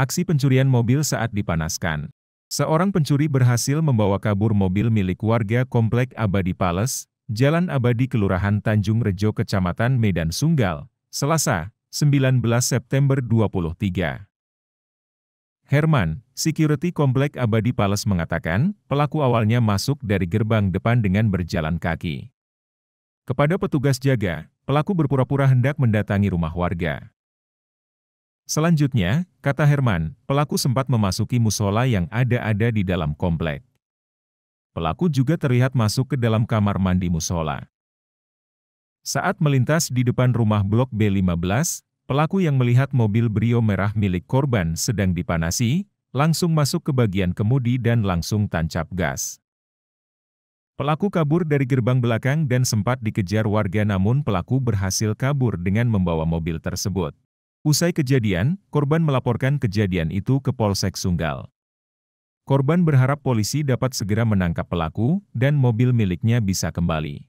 Aksi pencurian mobil saat dipanaskan. Seorang pencuri berhasil membawa kabur mobil milik warga Komplek Abadi Palace, Jalan Abadi Kelurahan Tanjung Rejo Kecamatan Medan Sunggal, Selasa, 19 September 23. Herman, security Komplek Abadi Palace mengatakan, pelaku awalnya masuk dari gerbang depan dengan berjalan kaki. Kepada petugas jaga, pelaku berpura-pura hendak mendatangi rumah warga. Selanjutnya, Kata Herman, pelaku sempat memasuki musola yang ada-ada di dalam komplek. Pelaku juga terlihat masuk ke dalam kamar mandi musola. Saat melintas di depan rumah blok B15, pelaku yang melihat mobil Brio merah milik korban sedang dipanasi, langsung masuk ke bagian kemudi dan langsung tancap gas. Pelaku kabur dari gerbang belakang dan sempat dikejar warga namun pelaku berhasil kabur dengan membawa mobil tersebut. Usai kejadian, korban melaporkan kejadian itu ke Polsek Sunggal. Korban berharap polisi dapat segera menangkap pelaku dan mobil miliknya bisa kembali.